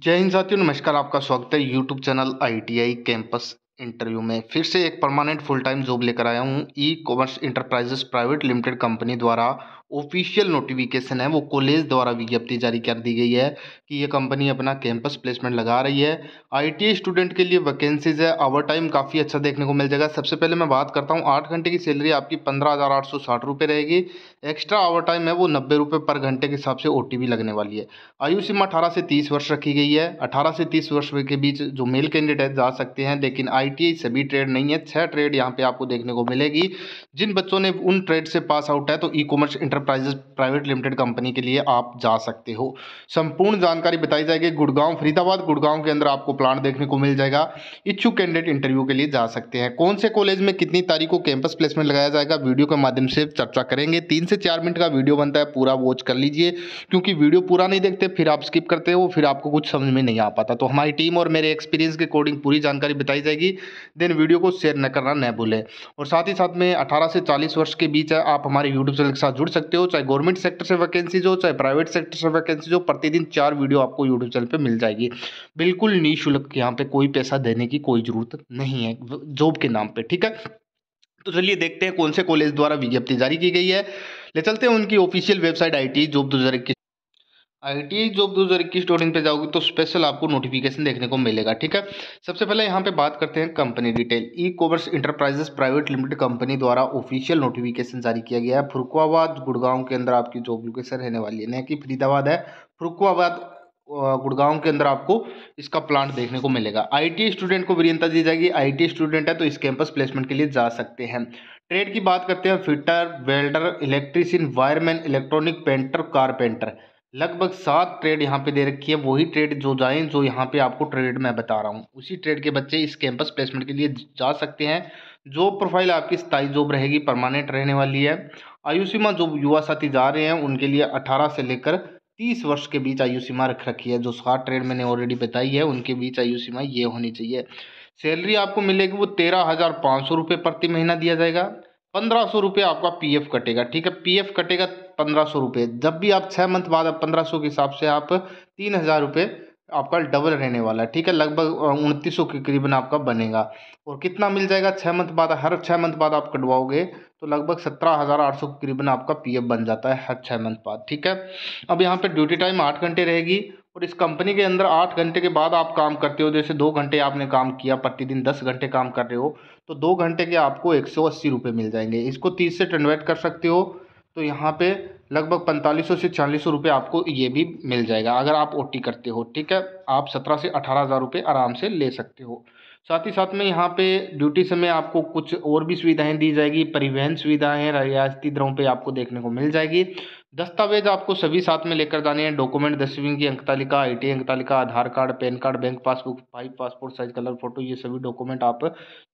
जय हिंद साथियों नमस्कार आपका स्वागत है YouTube channel ITI campus interview में फिर से एक परमानेंट फुल टाइम जॉब लेकर आया हूँ e commerce enterprises private limited company द्वारा ऑफिशियल नोटिफिकेशन है वो कॉलेज द्वारा विज्ञप्ति जारी कर दी गई है कि ये कंपनी अपना कैंपस प्लेसमेंट लगा रही है आईटीआई स्टूडेंट के लिए वैकेंसीज है आवर टाइम काफ़ी अच्छा देखने को मिल जाएगा सबसे पहले मैं बात करता हूँ आठ घंटे की सैलरी आपकी पंद्रह हज़ार आठ सौ साठ रुपये रहेगी एक्स्ट्रा आवर टाइम है वो नब्बे रुपये पर घंटे के हिसाब से ओ लगने वाली है आयु सीमा अठारह से तीस वर्ष रखी गई है अठारह से तीस वर्ष के बीच जो मेल कैंडिडेट जा सकते हैं लेकिन आई सभी ट्रेड नहीं है छः ट्रेड यहाँ पर आपको देखने को मिलेगी जिन बच्चों ने उन ट्रेड से पास आउट है तो e commerce inter enterprises private limited company के लिए आप जा सकते हो संपूर्ण जानकारी बताई जाएगी गुड़गांव फरीदाबाद गुड़गांव के अंदर आपको प्लांट देखने को मिल जाएगा इच्छुक कैंडिडेट इंटरव्यू के लिए जा सकते हैं कौन से कॉलेज में कितनी तारीख को कैंपस प्लेसमेंट लगाया जाएगा वीडियो के माध्यम से चर्चा करेंगे तीन से चार मिनट का वीडियो बनता है पूरा वॉच कर लीजिए क्योंकि वीडियो पूरा नहीं देखते फिर आप स्किप करते हो फिर आपको कुछ समझ में नहीं आ पाता तो हमारी टीम और मेरे एक्सपीरियंस के अकॉर्डिंग पूरी जानकारी बताई जाएगी देन वीडियो को शेयर न करना न भूलें और साथ ही साथ में अठारह से चालीस वर्ष के बीच आप हमारे यूट्यूब चैनल के साथ जुड़ सकते सकते हो चाहे गवर्नमेंट सेक्टर से वैकेंसीज हो चाहे प्राइवेट सेक्टर से वैकेंसीज हो प्रतिदिन चार वीडियो आपको यूट्यूब चैनल पर मिल जाएगी बिल्कुल निःशुल्क यहाँ पे कोई पैसा देने की कोई ज़रूरत नहीं है जॉब के नाम पर ठीक है तो चलिए देखते हैं कौन से कॉलेज द्वारा विज्ञप्ति जारी की गई है ले चलते हैं उनकी official website I T job दो हज़ार इक्कीस आई टी आई जॉब दो हज़ार इक्कीस डॉट इन पर जाओगे तो स्पेशल तो आपको नोटिफिकेशन देखने को मिलेगा ठीक है सबसे पहले यहाँ पे बात करते हैं company detail e commerce enterprises private limited company द्वारा ऑफिशियल नोटिफिकेशन जारी किया गया है फुरुखाबाद गुड़गांव के अंदर आपकी जॉब लोकेशन रहने वाली है न कि फरीदाबाद है फुरुखाबाद गुड़गांव के अंदर आपको इसका प्लांट देखने को मिलेगा आई स्टूडेंट को वरीयता दी जाएगी आई स्टूडेंट है तो इस कैंपस प्लेसमेंट के लिए जा सकते हैं ट्रेड की बात करते हैं fitter welder electrician wireman electronic painter carpenter लगभग सात ट्रेड यहाँ पे दे रखी है वही ट्रेड जो जाएँ जो यहाँ पे आपको ट्रेड मैं बता रहा हूँ उसी ट्रेड के बच्चे इस कैंपस प्लेसमेंट के लिए जा सकते हैं जॉब प्रोफाइल आपकी स्थायी जॉब रहेगी परमानेंट रहने वाली है आयु सीमा जो युवा साथी जा रहे हैं उनके लिए अठारह से लेकर तीस वर्ष के बीच आयु सीमा रख रखी है जो सात ट्रेड मैंने ऑलरेडी बताई है उनके बीच आयु सीमा ये होनी चाहिए सैलरी आपको मिलेगी वो तेरह हज़ार पाँच सौ रुपये प्रति महीना दिया जाएगा पंद्रह सौ रुपये आपका पीएफ कटेगा ठीक है पीएफ कटेगा पंद्रह सौ रुपये जब भी आप छः मंथ बाद पंद्रह सौ के हिसाब से आप तीन हज़ार रुपये आपका डबल रहने वाला है ठीक है लगभग उनतीस सौ के करीबन आपका बनेगा और कितना मिल जाएगा छः मंथ बाद हर छः मंथ बाद आप कटवाओगे तो लगभग सत्रह हज़ार आठ सौ के करीबन आपका पीएफ बन जाता है हर छः मंथ बाद ठीक है अब यहाँ पे ड्यूटी टाइम आठ घंटे रहेगी और इस कंपनी के अंदर आठ घंटे के बाद आप काम करते हो जैसे दो घंटे आपने काम किया प्रतिदिन दस घंटे काम कर रहे हो तो दो घंटे के आपको एक सौ अस्सी रुपये मिल जाएंगे इसको तीस से कन्वर्ट कर सकते हो तो यहाँ पे लगभग पैंतालीस सौ से चालीस सौ रुपये आपको ये भी मिल जाएगा अगर आप ओ करते हो ठीक है आप सत्रह से अठारह हज़ार रुपये आराम से ले सकते हो साथ ही साथ में यहाँ पे ड्यूटी समय आपको कुछ और भी सुविधाएं दी जाएगी परिवहन सुविधाएं रियायती दरों पे आपको देखने को मिल जाएगी दस्तावेज आपको सभी साथ में लेकर जाने हैं डॉक्यूमेंट दसवीं की अंक तालिका आई टी अंक तालिका Aadhaar card PAN card bank passbook five passport size colour photo ये सभी डॉक्यूमेंट आप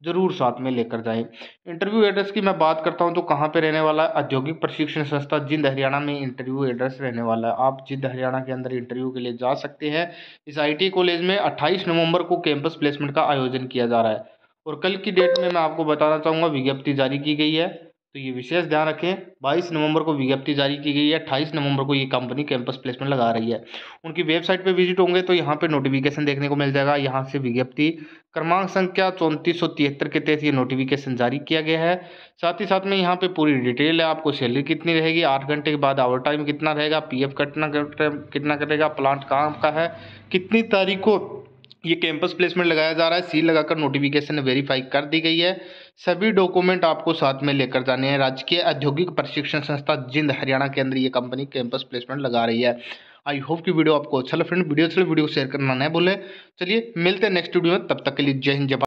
जरूर साथ में लेकर जाएं इंटरव्यू एड्रेस की मैं बात करता हूं तो कहां पे रहने वाला है औद्योगिक प्रशिक्षण संस्था जिंद हरियाणा में इंटरव्यू एड्रेस रहने वाला है आप जिंद हरियाणा के अंदर इंटरव्यू के लिए जा सकते हैं इस आई कॉलेज में अट्ठाईस नवम्बर को कैंपस प्लेसमेंट का आयोजन किया जा रहा है और कल की डेट में मैं आपको बताना चाहूँगा विज्ञप्ति जारी की गई है तो ये विशेष ध्यान रखें बाईस नवंबर को विज्ञप्ति जारी की गई है 28 नवंबर को ये कंपनी कैंपस प्लेसमेंट लगा रही है उनकी वेबसाइट पे विजिट होंगे तो यहाँ पे नोटिफिकेशन देखने को मिल जाएगा यहाँ से विज्ञप्ति क्रमांक संख्या चौंतीस के तहत ये नोटिफिकेशन जारी किया गया है साथ ही साथ में यहाँ पे पूरी डिटेल है आपको सैलरी कितनी रहेगी आठ घंटे के बाद आवर टाइम कितना रहेगा पी एफ कितना कितना कटेगा प्लांट कहाँ का है कितनी तारीख को ये कैंपस प्लेसमेंट लगाया जा रहा है सील लगाकर नोटिफिकेशन वेरीफाई कर दी गई है सभी डॉक्यूमेंट आपको साथ में लेकर जाने हैं राजकीय औद्योगिक प्रशिक्षण संस्था जिंद हरियाणा के अंदर ये कंपनी कैंपस प्लेसमेंट लगा रही है आई होप कि वीडियो आपको अच्छा लगा फ्रेंड वीडियो अच्छा वीडियो शेयर करना न भूलें चलिए मिलते हैं नेक्स्ट वीडियो में तब तक के लिए जय हिंद जय